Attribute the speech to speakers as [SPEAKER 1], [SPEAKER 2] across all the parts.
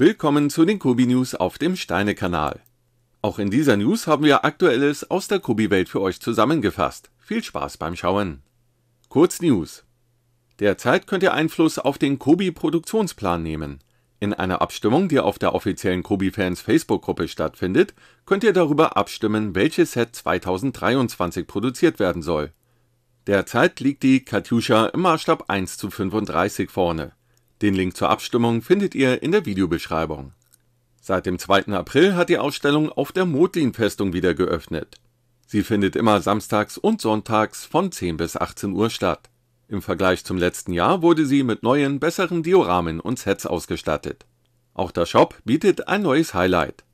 [SPEAKER 1] Willkommen zu den Kobi News auf dem Steine-Kanal. Auch in dieser News haben wir Aktuelles aus der Kobi-Welt für euch zusammengefasst. Viel Spaß beim Schauen. Kurz News. Derzeit könnt ihr Einfluss auf den Kobi-Produktionsplan nehmen. In einer Abstimmung, die auf der offiziellen Kobi-Fans Facebook-Gruppe stattfindet, könnt ihr darüber abstimmen, welches Set 2023 produziert werden soll. Derzeit liegt die Katyusha im Maßstab 1 zu 35 vorne. Den Link zur Abstimmung findet ihr in der Videobeschreibung. Seit dem 2. April hat die Ausstellung auf der motlin festung wieder geöffnet. Sie findet immer samstags und sonntags von 10 bis 18 Uhr statt. Im Vergleich zum letzten Jahr wurde sie mit neuen, besseren Dioramen und Sets ausgestattet. Auch der Shop bietet ein neues Highlight.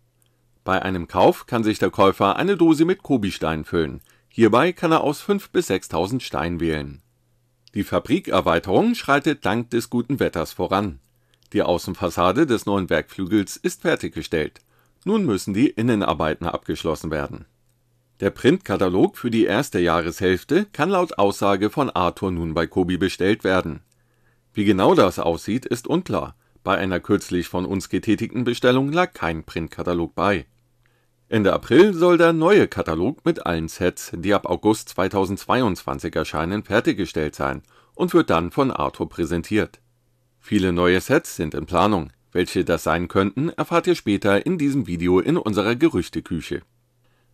[SPEAKER 1] Bei einem Kauf kann sich der Käufer eine Dose mit Kobi-Stein füllen. Hierbei kann er aus 5 bis 6000 Steinen wählen die Fabrikerweiterung schreitet dank des guten Wetters voran. Die Außenfassade des neuen Werkflügels ist fertiggestellt. Nun müssen die Innenarbeiten abgeschlossen werden. Der Printkatalog für die erste Jahreshälfte kann laut Aussage von Arthur nun bei Kobi bestellt werden. Wie genau das aussieht, ist unklar. Bei einer kürzlich von uns getätigten Bestellung lag kein Printkatalog bei Ende April soll der neue Katalog mit allen Sets, die ab August 2022 erscheinen, fertiggestellt sein und wird dann von Arthur präsentiert. Viele neue Sets sind in Planung. Welche das sein könnten, erfahrt ihr später in diesem Video in unserer Gerüchteküche.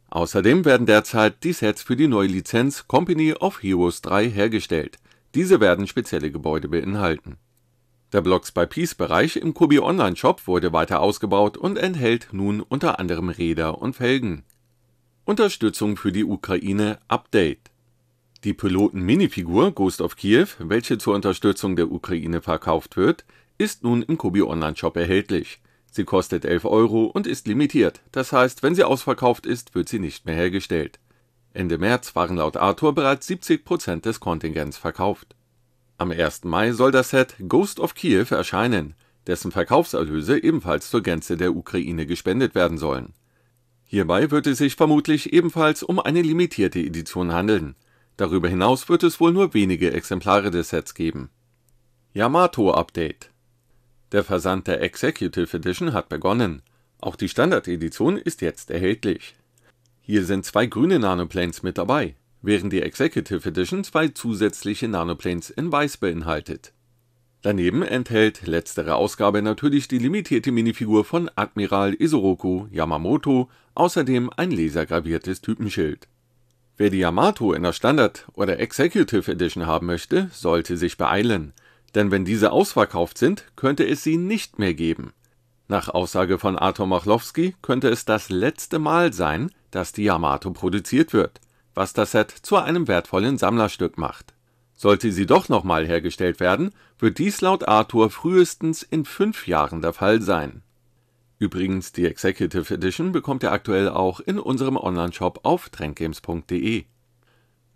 [SPEAKER 1] Außerdem werden derzeit die Sets für die neue Lizenz Company of Heroes 3 hergestellt. Diese werden spezielle Gebäude beinhalten der Blogs by Peace-Bereich im Kobi Online-Shop wurde weiter ausgebaut und enthält nun unter anderem Räder und Felgen. Unterstützung für die Ukraine Update Die Piloten-Minifigur Ghost of Kiev, welche zur Unterstützung der Ukraine verkauft wird, ist nun im Kobi Online-Shop erhältlich. Sie kostet 11 Euro und ist limitiert, das heißt, wenn sie ausverkauft ist, wird sie nicht mehr hergestellt. Ende März waren laut Arthur bereits 70% des Kontingents verkauft am 1. Mai soll das Set Ghost of Kiev erscheinen, dessen Verkaufserlöse ebenfalls zur Gänze der Ukraine gespendet werden sollen. Hierbei wird es sich vermutlich ebenfalls um eine limitierte Edition handeln. Darüber hinaus wird es wohl nur wenige Exemplare des Sets geben. Yamato Update Der Versand der Executive Edition hat begonnen. Auch die Standard-Edition ist jetzt erhältlich. Hier sind zwei grüne Nanoplanes mit dabei während die Executive Edition zwei zusätzliche Nanoplanes in Weiß beinhaltet. Daneben enthält letztere Ausgabe natürlich die limitierte Minifigur von Admiral Isoroku Yamamoto, außerdem ein lasergraviertes Typenschild. Wer die Yamato in der Standard- oder Executive Edition haben möchte, sollte sich beeilen, denn wenn diese ausverkauft sind, könnte es sie nicht mehr geben. Nach Aussage von Arthur Machlowski könnte es das letzte Mal sein, dass die Yamato produziert wird was das Set zu einem wertvollen Sammlerstück macht. Sollte sie doch nochmal hergestellt werden, wird dies laut Arthur frühestens in fünf Jahren der Fall sein. Übrigens, die Executive Edition bekommt ihr aktuell auch in unserem Onlineshop auf trendgames.de.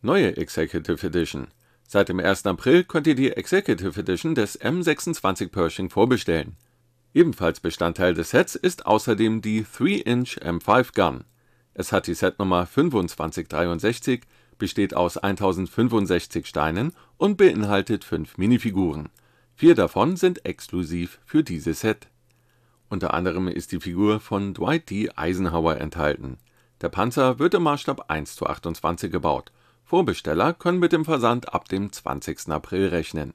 [SPEAKER 1] Neue Executive Edition. Seit dem 1. April könnt ihr die Executive Edition des M26 Pershing vorbestellen. Ebenfalls Bestandteil des Sets ist außerdem die 3-Inch M5 Gun. Es hat die Setnummer 2563, besteht aus 1065 Steinen und beinhaltet fünf Minifiguren. Vier davon sind exklusiv für dieses Set. Unter anderem ist die Figur von Dwight D. Eisenhower enthalten. Der Panzer wird im Maßstab 1 zu 28 gebaut. Vorbesteller können mit dem Versand ab dem 20. April rechnen.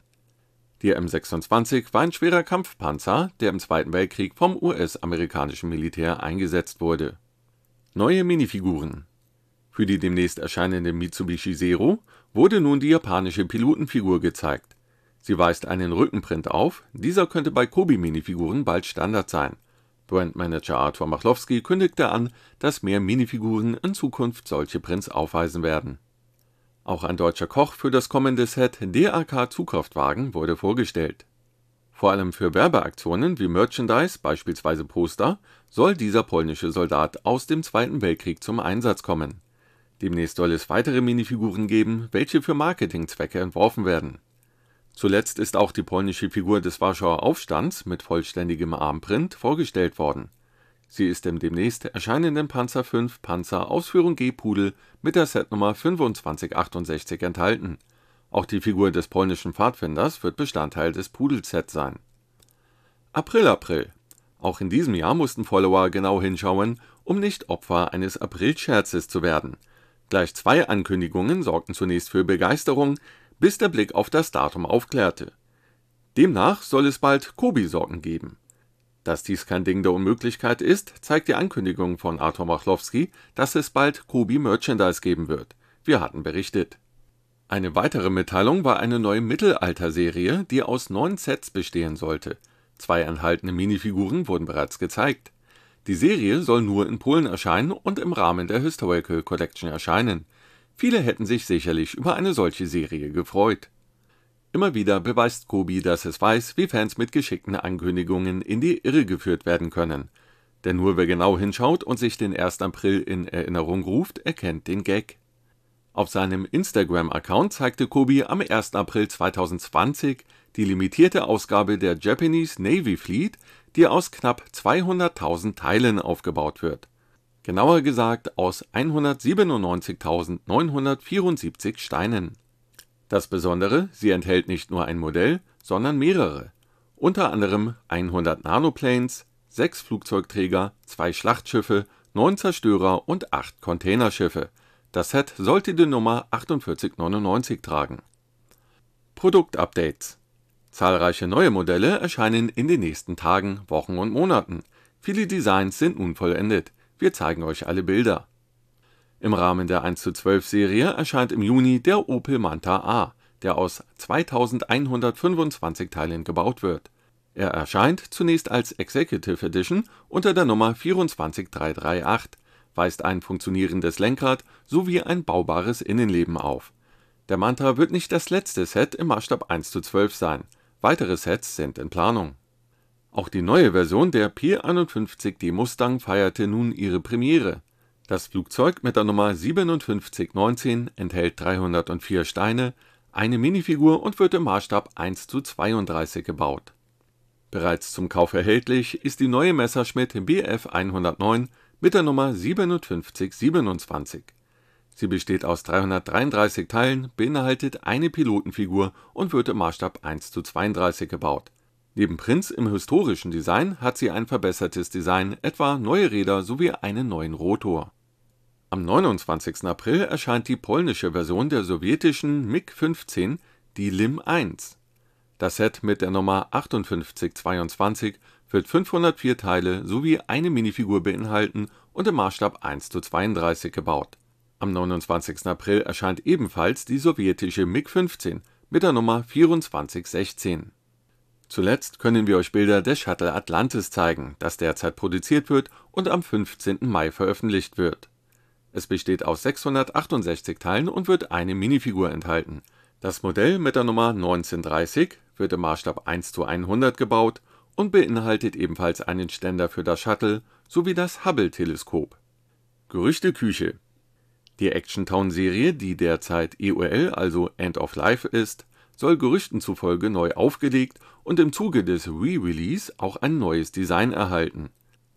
[SPEAKER 1] Die M26 war ein schwerer Kampfpanzer, der im Zweiten Weltkrieg vom US-amerikanischen Militär eingesetzt wurde Neue Minifiguren Für die demnächst erscheinende Mitsubishi Zero wurde nun die japanische Pilotenfigur gezeigt. Sie weist einen Rückenprint auf, dieser könnte bei Kobi-Minifiguren bald Standard sein. Brandmanager Arthur Machlowski kündigte an, dass mehr Minifiguren in Zukunft solche Prints aufweisen werden. Auch ein deutscher Koch für das kommende Set DAK Zugkraftwagen wurde vorgestellt. Vor allem für Werbeaktionen wie Merchandise, beispielsweise Poster, soll dieser polnische Soldat aus dem Zweiten Weltkrieg zum Einsatz kommen. Demnächst soll es weitere Minifiguren geben, welche für Marketingzwecke entworfen werden. Zuletzt ist auch die polnische Figur des Warschauer Aufstands mit vollständigem Armprint vorgestellt worden. Sie ist im demnächst erscheinenden Panzer 5 Panzer Ausführung G Pudel mit der Setnummer 2568 enthalten. Auch die Figur des polnischen Pfadfinders wird Bestandteil des Pudel-Set sein. April April auch in diesem Jahr mussten Follower genau hinschauen, um nicht Opfer eines April-Scherzes zu werden. Gleich zwei Ankündigungen sorgten zunächst für Begeisterung, bis der Blick auf das Datum aufklärte. Demnach soll es bald Kobi-Socken geben. Dass dies kein Ding der Unmöglichkeit ist, zeigt die Ankündigung von Arthur Machlowski, dass es bald Kobi-Merchandise geben wird. Wir hatten berichtet. Eine weitere Mitteilung war eine neue Mittelalter-Serie, die aus neun Sets bestehen sollte – Zwei enthaltene Minifiguren wurden bereits gezeigt. Die Serie soll nur in Polen erscheinen und im Rahmen der Historical Collection erscheinen. Viele hätten sich sicherlich über eine solche Serie gefreut. Immer wieder beweist Kobi, dass es weiß, wie Fans mit geschickten Ankündigungen in die Irre geführt werden können. Denn nur wer genau hinschaut und sich den 1. April in Erinnerung ruft, erkennt den Gag. Auf seinem Instagram-Account zeigte Kobi am 1. April 2020 die limitierte Ausgabe der Japanese Navy Fleet, die aus knapp 200.000 Teilen aufgebaut wird, genauer gesagt aus 197.974 Steinen. Das Besondere, sie enthält nicht nur ein Modell, sondern mehrere, unter anderem 100 Nanoplanes, 6 Flugzeugträger, 2 Schlachtschiffe, 9 Zerstörer und 8 Containerschiffe. Das Set sollte die Nummer 4899 tragen. Produktupdates Zahlreiche neue Modelle erscheinen in den nächsten Tagen, Wochen und Monaten. Viele Designs sind unvollendet, wir zeigen euch alle Bilder. Im Rahmen der 1:12 Serie erscheint im Juni der Opel Manta A, der aus 2125 Teilen gebaut wird. Er erscheint zunächst als Executive Edition unter der Nummer 24338, weist ein funktionierendes Lenkrad sowie ein baubares Innenleben auf. Der Manta wird nicht das letzte Set im Maßstab 1:12 sein Weitere Sets sind in Planung. Auch die neue Version der P-51D Mustang feierte nun ihre Premiere. Das Flugzeug mit der Nummer 5719 enthält 304 Steine, eine Minifigur und wird im Maßstab 1 zu 32 gebaut. Bereits zum Kauf erhältlich ist die neue Messerschmitt Bf 109 mit der Nummer 5727 Sie besteht aus 333 Teilen, beinhaltet eine Pilotenfigur und wird im Maßstab 1 32 gebaut. Neben Prinz im historischen Design hat sie ein verbessertes Design, etwa neue Räder sowie einen neuen Rotor. Am 29. April erscheint die polnische Version der sowjetischen MiG-15, die Lim-1. Das Set mit der Nummer 5822 wird 504 Teile sowie eine Minifigur beinhalten und im Maßstab 1 32 gebaut am 29. April erscheint ebenfalls die sowjetische MiG-15 mit der Nummer 2416. Zuletzt können wir euch Bilder des Shuttle Atlantis zeigen, das derzeit produziert wird und am 15. Mai veröffentlicht wird. Es besteht aus 668 Teilen und wird eine Minifigur enthalten. Das Modell mit der Nummer 1930 wird im Maßstab 1 zu 100 gebaut und beinhaltet ebenfalls einen Ständer für das Shuttle sowie das Hubble-Teleskop. Gerüchteküche die Action-Town-Serie, die derzeit EOL, also End of Life ist, soll Gerüchten zufolge neu aufgelegt und im Zuge des Re-Release auch ein neues Design erhalten.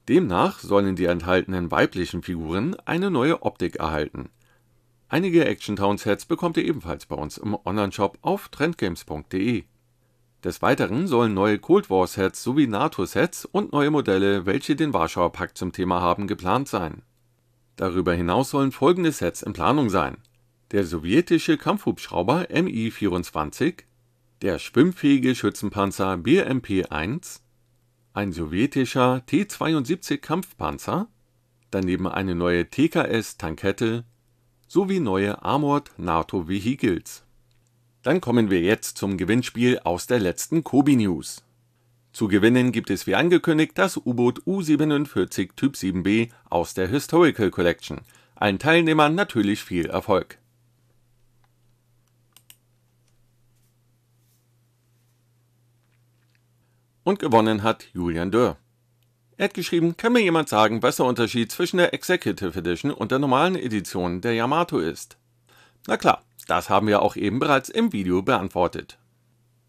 [SPEAKER 1] Demnach sollen die enthaltenen weiblichen Figuren eine neue Optik erhalten. Einige Action Town Sets bekommt ihr ebenfalls bei uns im Onlineshop auf trendgames.de. Des Weiteren sollen neue Cold War Sets sowie NATO Sets und neue Modelle, welche den Warschauer Pakt zum Thema haben, geplant sein Darüber hinaus sollen folgende Sets in Planung sein: der sowjetische Kampfhubschrauber Mi-24, der schwimmfähige Schützenpanzer BMP-1, ein sowjetischer T-72-Kampfpanzer, daneben eine neue TKS-Tankette sowie neue Armored NATO Vehicles. Dann kommen wir jetzt zum Gewinnspiel aus der letzten Kobi News zu gewinnen gibt es wie angekündigt das U-Boot U47 Typ 7B aus der Historical Collection. Allen Teilnehmern natürlich viel Erfolg! Und gewonnen hat Julian Dürr. Er hat geschrieben, kann mir jemand sagen, was der Unterschied zwischen der Executive Edition und der normalen Edition der Yamato ist? Na klar, das haben wir auch eben bereits im Video beantwortet.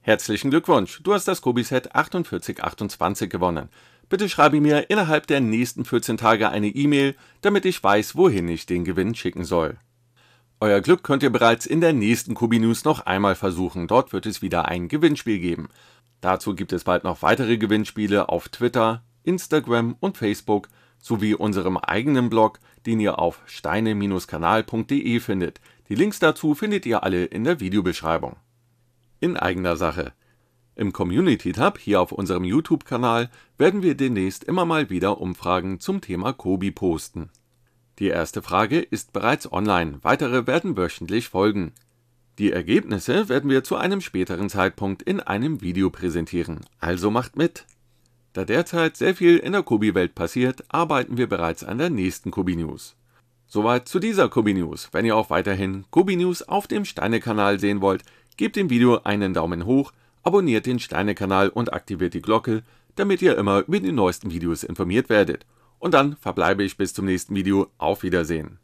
[SPEAKER 1] Herzlichen Glückwunsch, du hast das Kobiset 4828 gewonnen. Bitte schreibe mir innerhalb der nächsten 14 Tage eine E-Mail, damit ich weiß, wohin ich den Gewinn schicken soll. Euer Glück könnt ihr bereits in der nächsten Kobi News noch einmal versuchen. Dort wird es wieder ein Gewinnspiel geben. Dazu gibt es bald noch weitere Gewinnspiele auf Twitter, Instagram und Facebook sowie unserem eigenen Blog, den ihr auf steine-kanal.de findet. Die Links dazu findet ihr alle in der Videobeschreibung in eigener Sache. Im Community Tab hier auf unserem YouTube-Kanal werden wir demnächst immer mal wieder Umfragen zum Thema Kobi posten. Die erste Frage ist bereits online, weitere werden wöchentlich folgen. Die Ergebnisse werden wir zu einem späteren Zeitpunkt in einem Video präsentieren, also macht mit! Da derzeit sehr viel in der Kobi-Welt passiert, arbeiten wir bereits an der nächsten Kobi-News. Soweit zu dieser Kobi-News. Wenn ihr auch weiterhin Kobi-News auf dem Steine-Kanal sehen wollt, Gebt dem Video einen Daumen hoch, abonniert den steine kanal und aktiviert die Glocke, damit ihr immer über die neuesten Videos informiert werdet. Und dann verbleibe ich bis zum nächsten Video, auf Wiedersehen.